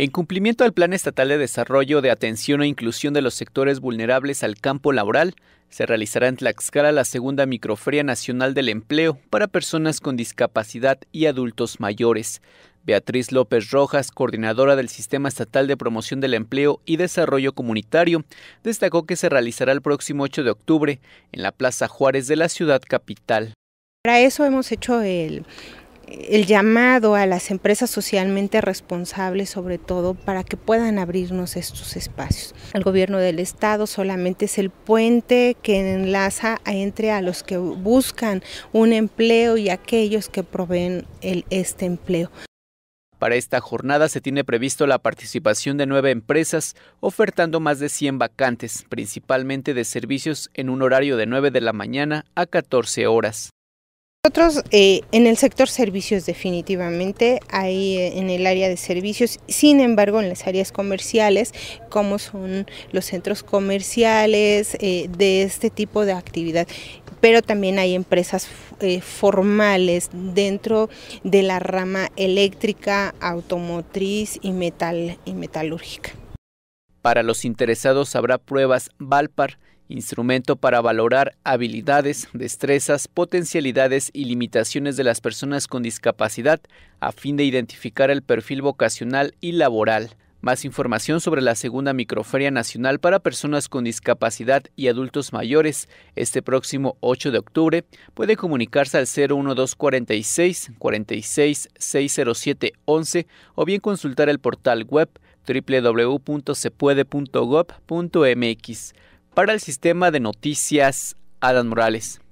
En cumplimiento al Plan Estatal de Desarrollo de Atención e Inclusión de los Sectores Vulnerables al Campo Laboral, se realizará en Tlaxcala la segunda microferia Nacional del Empleo para personas con discapacidad y adultos mayores. Beatriz López Rojas, coordinadora del Sistema Estatal de Promoción del Empleo y Desarrollo Comunitario, destacó que se realizará el próximo 8 de octubre en la Plaza Juárez de la ciudad capital. Para eso hemos hecho el, el llamado a las empresas socialmente responsables, sobre todo, para que puedan abrirnos estos espacios. El gobierno del Estado solamente es el puente que enlaza entre a los que buscan un empleo y aquellos que proveen este empleo. Para esta jornada se tiene previsto la participación de nueve empresas, ofertando más de 100 vacantes, principalmente de servicios en un horario de 9 de la mañana a 14 horas. Nosotros eh, en el sector servicios definitivamente, hay eh, en el área de servicios, sin embargo en las áreas comerciales, como son los centros comerciales, eh, de este tipo de actividad, pero también hay empresas formales dentro de la rama eléctrica, automotriz y, metal, y metalúrgica. Para los interesados habrá pruebas Valpar, instrumento para valorar habilidades, destrezas, potencialidades y limitaciones de las personas con discapacidad a fin de identificar el perfil vocacional y laboral. Más información sobre la segunda microferia nacional para personas con discapacidad y adultos mayores este próximo 8 de octubre puede comunicarse al 01246 46 607 11 o bien consultar el portal web www.sepuede.gov.mx. Para el sistema de noticias, Adán Morales.